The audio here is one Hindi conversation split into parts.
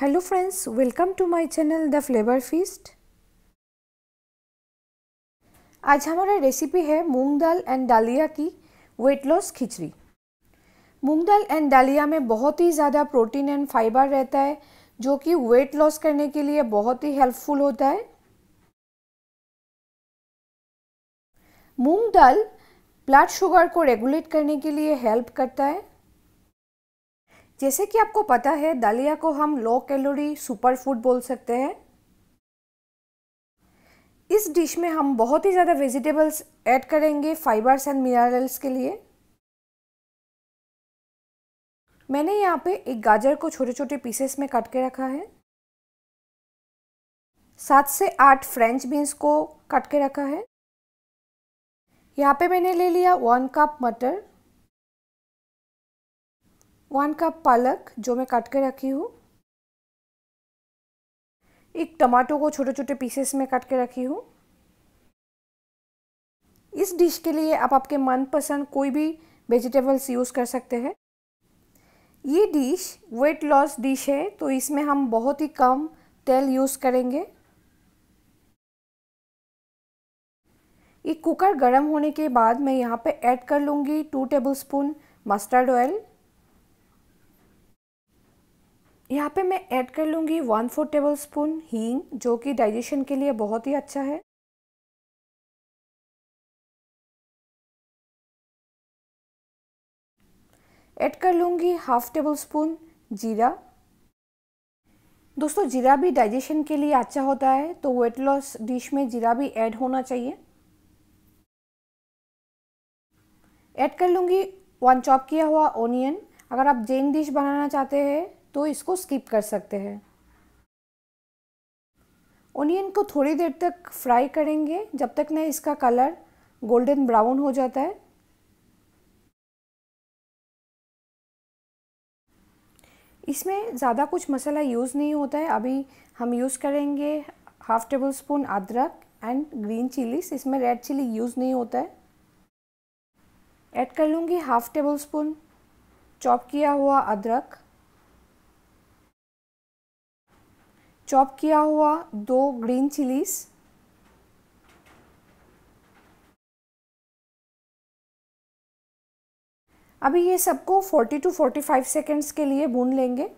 hello friends welcome to my channel the flavour feast आज हमारा रेसिपी है मूंग दाल एंड डालिया की वेट लॉस खिचड़ी मूंग दाल एंड डालिया में बहुत ही ज़्यादा प्रोटीन एंड फाइबर रहता है जो कि वेट लॉस करने के लिए बहुत ही हेल्पफुल होता है मूंग दाल ब्लड शुगर को रेगुलेट करने के लिए हेल्प करता है जैसे कि आपको पता है दलिया को हम लो कैलोरी सुपर फूड बोल सकते हैं इस डिश में हम बहुत ही ज़्यादा वेजिटेबल्स ऐड करेंगे फाइबर्स एंड मिनरल्स के लिए मैंने यहाँ पे एक गाजर को छोटे छोटे पीसेस में काट के रखा है सात से आठ फ्रेंच बीन्स को काट के रखा है यहाँ पे मैंने ले लिया वन कप मटर वन कप पालक जो मैं काट के रखी हूँ एक टमाटो को छोटे छोटे पीसेस में काट के रखी हूँ इस डिश के लिए आप आपके मनपसंद कोई भी वेजिटेबल्स यूज़ कर सकते हैं ये डिश वेट लॉस डिश है तो इसमें हम बहुत ही कम तेल यूज़ करेंगे ये कुकर गर्म होने के बाद मैं यहाँ पे ऐड कर लूँगी टू टेबलस्पून मस्टर्ड ऑयल यहाँ पे मैं ऐड कर लूँगी वन फोर टेबल स्पून हींग जो कि डाइजेशन के लिए बहुत ही अच्छा है ऐड कर लूँगी हाफ टेबल स्पून जीरा दोस्तों जीरा भी डाइजेशन के लिए अच्छा होता है तो वेट लॉस डिश में जीरा भी ऐड होना चाहिए ऐड कर लूँगी वन चॉप किया हुआ ओनियन अगर आप जेन डिश बनाना चाहते हैं तो इसको स्किप कर सकते हैं ओनियन को थोड़ी देर तक फ्राई करेंगे जब तक ना इसका कलर गोल्डन ब्राउन हो जाता है इसमें ज़्यादा कुछ मसाला यूज़ नहीं होता है अभी हम यूज़ करेंगे हाफ़ टेबल स्पून अदरक एंड ग्रीन चिलीस इसमें रेड चिली यूज़ नहीं होता है ऐड कर लूँगी हाफ़ टेबल स्पून चॉप किया हुआ अदरक चॉप किया हुआ दो ग्रीन चिलीज़ अभी ये सबको 40 टू 45 सेकेंड्स के लिए भून लेंगे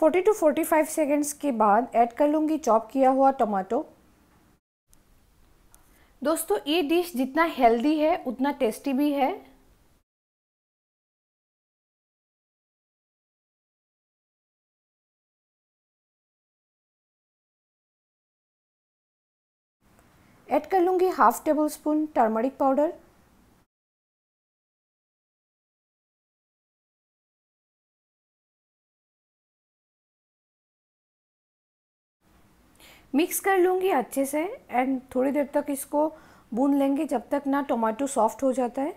forty two forty five seconds के बाद ऐड कर लूँगी चॉप किया हुआ टमाटो दोस्तों ये डिश जितना हेल्दी है उतना टेस्टी भी है ऐड कर लूँगी half tablespoon turmeric powder mix कर लूँगी अच्छे से एंड थोड़ी देर तक इसको बुन लेंगे जब तक ना टोमेटो सॉफ्ट हो जाता है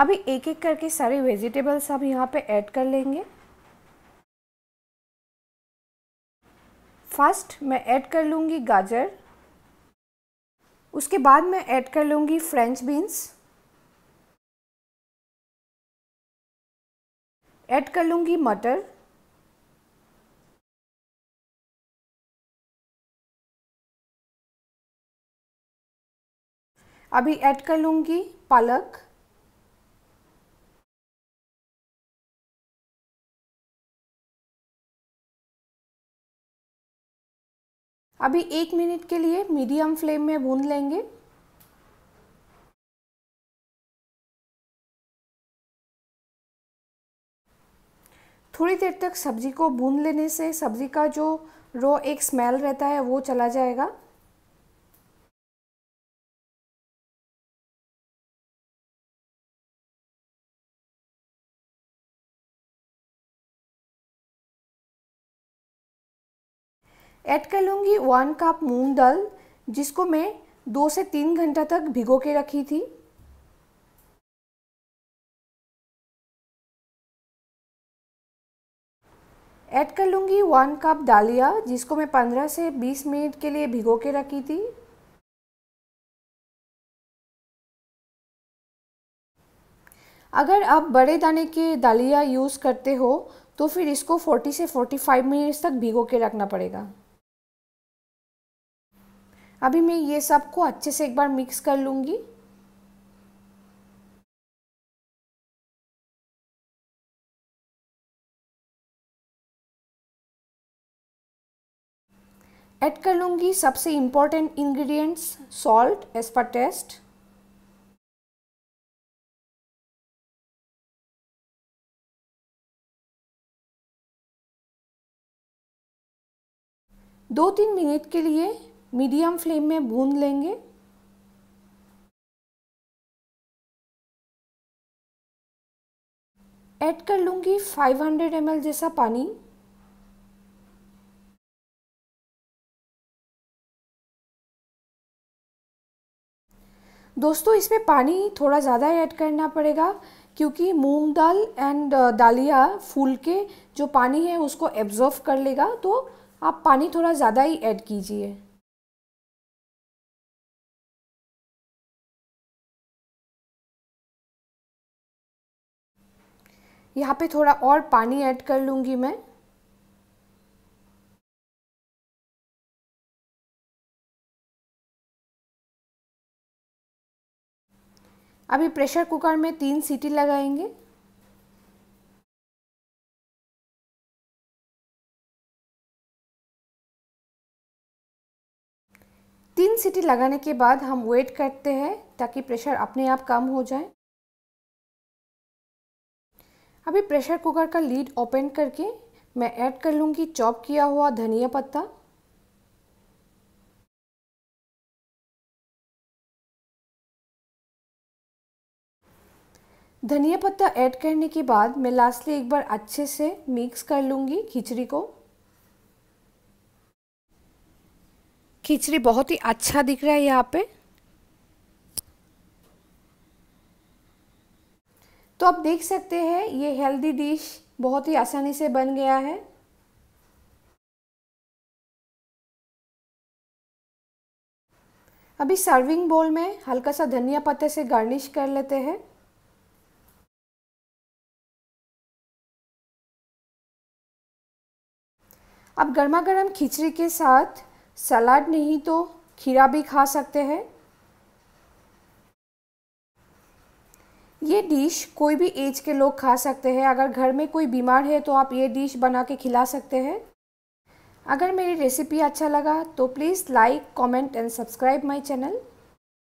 अभी एक एक करके सारे वेजिटेबल्स हम यहाँ पे ऐड कर लेंगे फर्स्ट मैं ऐड कर लूँगी गाजर उसके बाद मैं ऐड कर लूँगी फ्रेंच बीन्स ऐड कर लूँगी मटर अभी ऐड कर लूंगी पालक अभी एक मिनट के लिए मीडियम फ्लेम में भून लेंगे थोड़ी देर तक सब्जी को भून लेने से सब्जी का जो रो एक स्मेल रहता है वो चला जाएगा ऐड कर लूँगी वन कप मूंग दाल जिसको मैं दो से तीन घंटा तक भिगो के रखी थी ऐड कर लूँगी वन कप दालिया जिसको मैं पंद्रह से बीस मिनट के लिए भिगो के रखी थी अगर आप बड़े दाने के दालिया यूज़ करते हो तो फिर इसको 40 से 45 मिनट्स तक भिगो के रखना पड़ेगा अभी मैं ये सब को अच्छे से एक बार मिक्स कर लूँगी ऐड कर लूँगी सबसे इम्पॉर्टेंट इंग्रेडिएंट्स सॉल्ट एज पर टेस्ट दो तीन मिनट के लिए मीडियम फ्लेम में भून लेंगे ऐड कर लूँगी 500 हंड्रेड जैसा पानी दोस्तों इसमें पानी थोड़ा ज़्यादा ऐड करना पड़ेगा क्योंकि मूंग दाल एंड uh, दालिया फूल के जो पानी है उसको एब्जॉर्व कर लेगा तो आप पानी थोड़ा ज़्यादा ही ऐड कीजिए यहाँ पे थोड़ा और पानी ऐड कर लूँगी मैं अभी प्रेशर कुकर में तीन सीटी लगाएंगे तीन सीटी लगाने के बाद हम वेट करते हैं ताकि प्रेशर अपने आप कम हो जाए अभी प्रेशर कुकर का लीड ओपन करके मैं ऐड कर लूँगी चॉप किया हुआ धनिया पत्ता धनिया पत्ता ऐड करने के बाद मैं लास्टली एक बार अच्छे से मिक्स कर लूँगी खिचड़ी को खिचड़ी बहुत ही अच्छा दिख रहा है यहाँ पे तो आप देख सकते हैं ये हेल्दी डिश बहुत ही आसानी से बन गया है अभी सर्विंग बोल में हल्का सा धनिया पत्ते से गार्निश कर लेते हैं आप गर्मा गर्म खिचड़ी के साथ सलाद नहीं तो खीरा भी खा सकते हैं ये डिश कोई भी एज के लोग खा सकते हैं अगर घर में कोई बीमार है तो आप ये डिश बना के खिला सकते हैं अगर मेरी रेसिपी अच्छा लगा तो please like comment and subscribe my channel